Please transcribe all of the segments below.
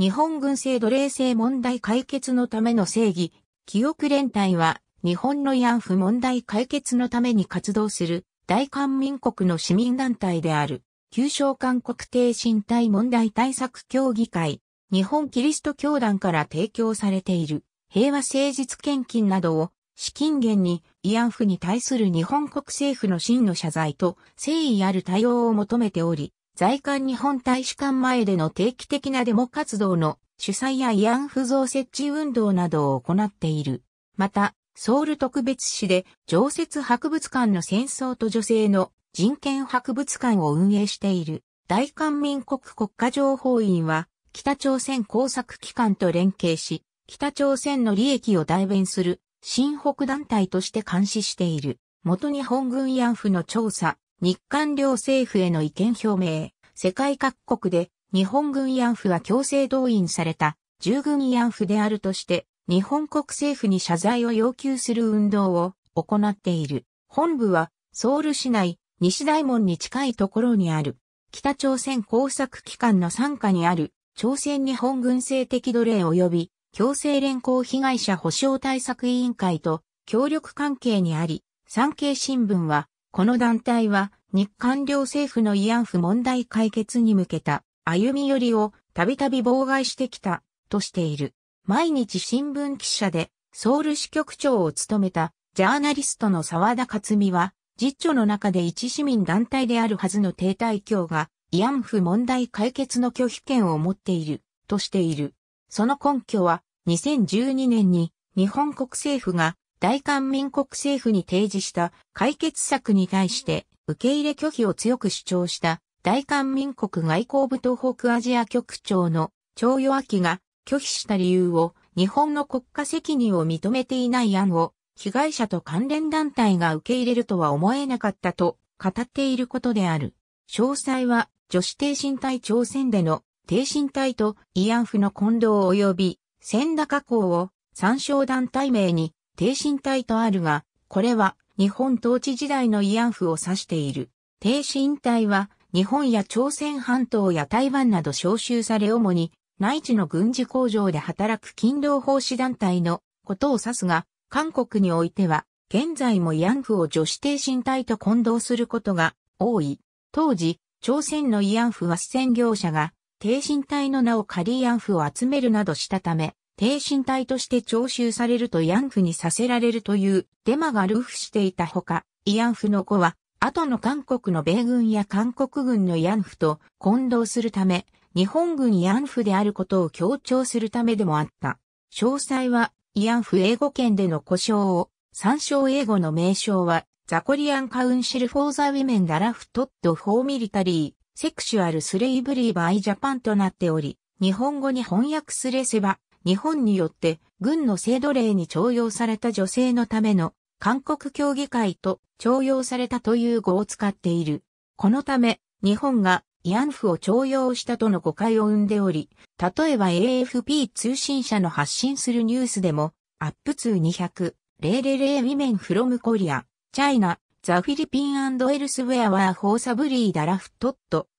日本軍制奴隷制問題解決のための正義、記憶連帯は日本の慰安婦問題解決のために活動する大韓民国の市民団体である、旧正韓国定身体問題対策協議会、日本キリスト教団から提供されている平和誠実献金などを資金源に慰安婦に対する日本国政府の真の謝罪と誠意ある対応を求めており、在韓日本大使館前での定期的なデモ活動の主催や慰安婦像設置運動などを行っている。また、ソウル特別市で常設博物館の戦争と女性の人権博物館を運営している大韓民国国家情報院は北朝鮮工作機関と連携し、北朝鮮の利益を代弁する新北団体として監視している。元日本軍慰安婦の調査、日韓両政府への意見表明、世界各国で日本軍慰安婦は強制動員された従軍慰安婦であるとして、日本国政府に謝罪を要求する運動を行っている。本部はソウル市内西大門に近いところにある北朝鮮工作機関の傘下にある朝鮮日本軍政的奴隷及び強制連行被害者保障対策委員会と協力関係にあり、産経新聞はこの団体は日韓両政府の慰安婦問題解決に向けた歩み寄りをたびたび妨害してきたとしている。毎日新聞記者でソウル支局長を務めたジャーナリストの沢田克美は、実著の中で一市民団体であるはずの停滞協が慰安婦問題解決の拒否権を持っているとしている。その根拠は2012年に日本国政府が大韓民国政府に提示した解決策に対して受け入れ拒否を強く主張した大韓民国外交部東北アジア局長の徴与明が拒否した理由を日本の国家責任を認めていない案を被害者と関連団体が受け入れるとは思えなかったと語っていることである。詳細は女子低身体朝鮮での低身体と慰安婦の混同及び千高工を参照団体名に低身体とあるが、これは日本統治時代の慰安婦を指している。低身体は日本や朝鮮半島や台湾など召集され主に内地の軍事工場で働く勤労奉仕団体のことを指すが、韓国においては現在も慰安婦を女子低身体と混同することが多い。当時、朝鮮の慰安婦は四線業者が低身体の名を仮慰安婦を集めるなどしたため、低身体として徴収されるとヤンフにさせられるというデマがルーフしていたほか、慰安ンフの子は、後の韓国の米軍や韓国軍のヤンフと混同するため、日本軍ヤンフであることを強調するためでもあった。詳細は、慰安ンフ英語圏での故障を、参照英語の名称は、ザコリアンカウンシルフォーザウィメンダラフトッドフォーミリタリー、セクシュアルスレイブリーバイジャパンとなっており、日本語に翻訳すれせば、日本によって軍の制度令に徴用された女性のための韓国協議会と徴用されたという語を使っている。このため、日本が慰安婦を徴用したとの誤解を生んでおり、例えば AFP 通信社の発信するニュースでも、アップ通200、000 Women from Korea, China, The Philippine and Elsewhere were forcibly drafted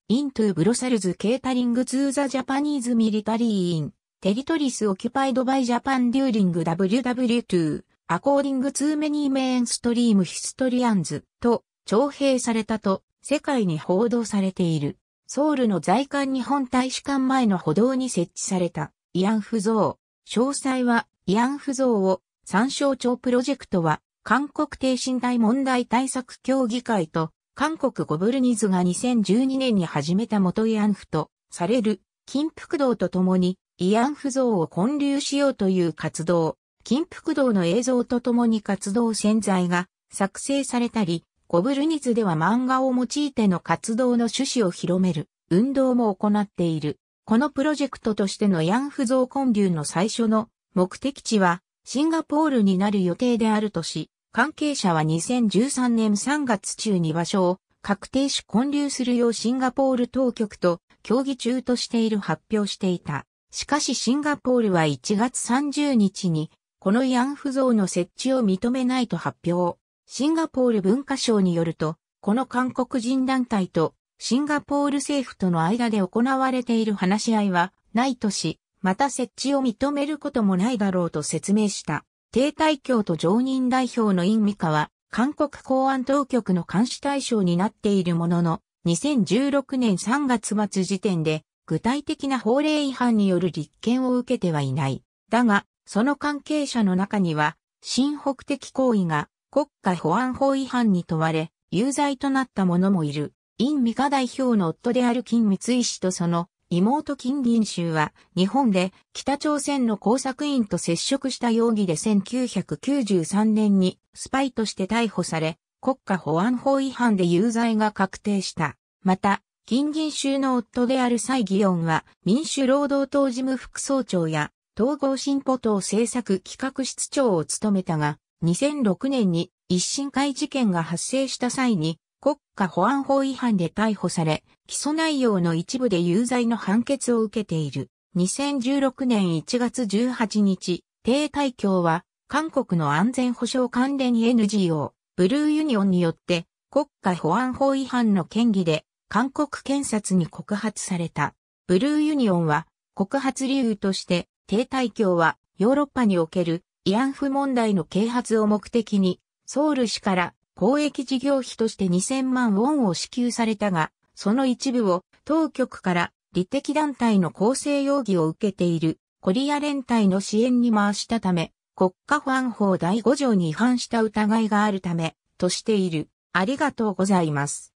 into Brussels catering to the Japanese military in テリトリスオキュパイドバイジャパンデューリング WW2 アコーディングツーメニーメインストリームヒストリアンズと徴兵されたと世界に報道されている。ソウルの在韓日本大使館前の歩道に設置された慰安婦像。詳細は慰安婦像を参照庁プロジェクトは韓国低身体問題対策協議会と韓国ゴブルニズが2012年に始めた元慰安婦とされる金福堂と共に慰安婦像を建立しようという活動、金福堂の映像とともに活動潜在が作成されたり、ゴブルニズでは漫画を用いての活動の趣旨を広める運動も行っている。このプロジェクトとしての慰ンフゾ建立の最初の目的地はシンガポールになる予定であるとし、関係者は2013年3月中に場所を確定し建立するようシンガポール当局と協議中としている発表していた。しかしシンガポールは1月30日に、この慰安婦像の設置を認めないと発表。シンガポール文化省によると、この韓国人団体とシンガポール政府との間で行われている話し合いはないとし、また設置を認めることもないだろうと説明した。低体教と常任代表のインミカは、韓国公安当局の監視対象になっているものの、2016年3月末時点で、具体的な法令違反による立件を受けてはいない。だが、その関係者の中には、新北的行為が国家保安法違反に問われ、有罪となった者もいる。イン・ミカ代表の夫である金光石とその妹金銀州は日本で北朝鮮の工作員と接触した容疑で1993年にスパイとして逮捕され国家保安法違反で有罪が確定した。また金銀州の夫である蔡義音は民主労働党事務副総長や統合進歩党政策企画室長を務めたが、2006年に一審会事件が発生した際に国家保安法違反で逮捕され、起訴内容の一部で有罪の判決を受けている。2016年1月18日、低大協は韓国の安全保障関連 NGO ブルーユニオンによって国家保安法違反の嫌疑で韓国検察に告発された。ブルーユニオンは告発理由として低体教はヨーロッパにおける慰安婦問題の啓発を目的にソウル市から公益事業費として2000万ウォンを支給されたが、その一部を当局から利的団体の構成容疑を受けているコリア連帯の支援に回したため、国家保安法第5条に違反した疑いがあるため、としている。ありがとうございます。